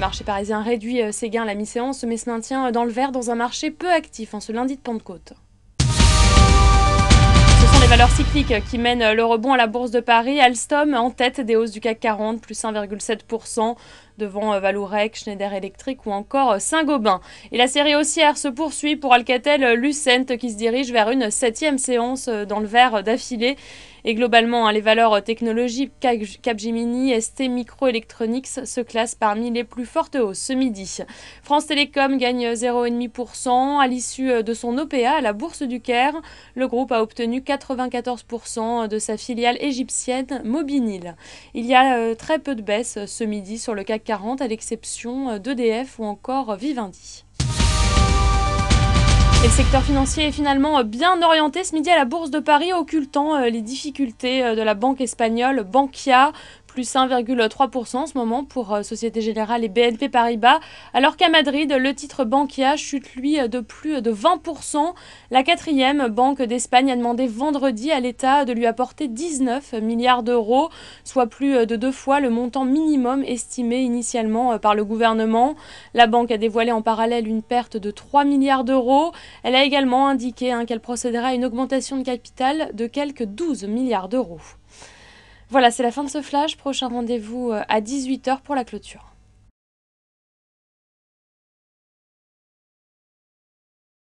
Le marché parisien réduit euh, ses gains à la mi-séance, mais se maintient euh, dans le vert dans un marché peu actif en ce lundi de Pentecôte valeurs cycliques qui mènent le rebond à la Bourse de Paris. Alstom en tête des hausses du CAC 40, plus 1,7% devant euh, Valourec, Schneider Electric ou encore euh, Saint-Gobain. Et la série haussière se poursuit pour Alcatel-Lucent euh, qui se dirige vers une septième séance dans le vert d'affilée. Et globalement, hein, les valeurs technologiques Capgemini, ST Microelectronics se classent parmi les plus fortes hausses ce midi. France Télécom gagne 0,5% à l'issue de son OPA à la Bourse du Caire. Le groupe a obtenu 80 24% de sa filiale égyptienne Mobinil. Il y a euh, très peu de baisses euh, ce midi sur le CAC 40 à l'exception euh, d'EDF ou encore Vivendi. le secteur financier est finalement bien orienté ce midi à la Bourse de Paris, occultant les difficultés de la banque espagnole Bankia plus 1,3% en ce moment pour euh, Société Générale et BNP Paribas, alors qu'à Madrid, le titre banquier chute lui de plus de 20%. La quatrième banque d'Espagne a demandé vendredi à l'État de lui apporter 19 milliards d'euros, soit plus de deux fois le montant minimum estimé initialement euh, par le gouvernement. La banque a dévoilé en parallèle une perte de 3 milliards d'euros. Elle a également indiqué hein, qu'elle procédera à une augmentation de capital de quelques 12 milliards d'euros. Voilà, c'est la fin de ce flash. Prochain rendez-vous euh, à 18h pour la clôture.